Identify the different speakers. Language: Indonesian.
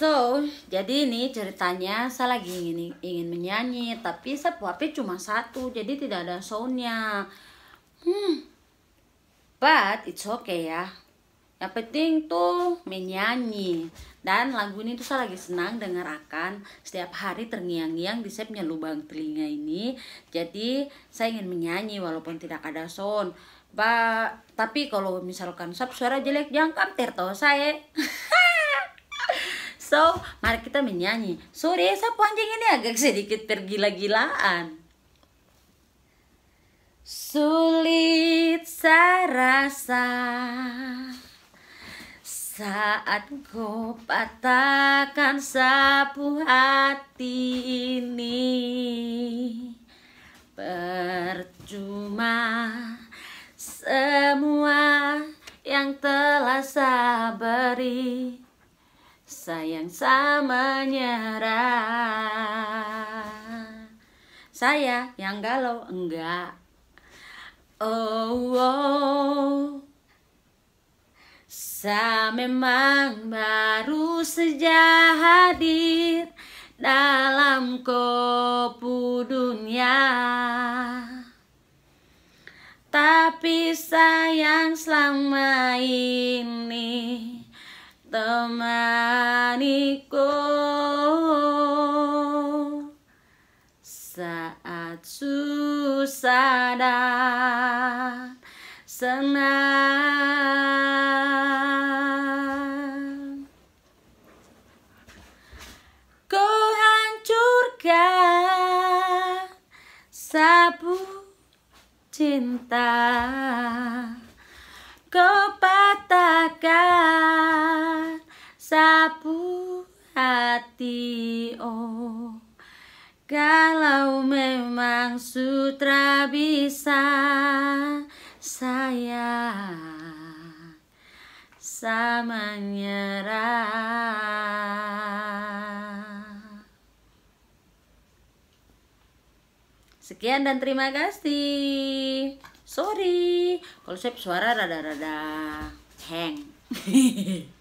Speaker 1: So, jadi ini ceritanya saya lagi ingin, ingin menyanyi, tapi saya api cuma satu, jadi tidak ada soundnya. Hmm, but it's okay ya. Yang penting tuh menyanyi. Dan lagu ini tuh saya lagi senang dengar akan setiap hari terngiang-ngiang di sayapnya lubang telinga ini. Jadi saya ingin menyanyi walaupun tidak ada sound. Ba, tapi kalau misalkan sub suara jelek jangan kamter tau saya. So, mari kita menyanyi. Sore sapu anjing ini agak sedikit tergila-gilaan. Sulit saya rasa saat ku patahkan sapu hati ini percuma semua yang telah saya beri sayang sama nyerah saya yang galau enggak oh, oh. saya memang baru saja hadir dalam kopu dunia tapi sayang selama ini temaniku saat susah dan senang ku hancurkan sabu cinta kepada oh Kalau memang sutra bisa saya sama nyerah. Sekian dan terima kasih Sorry kalau saya suara rada-rada hang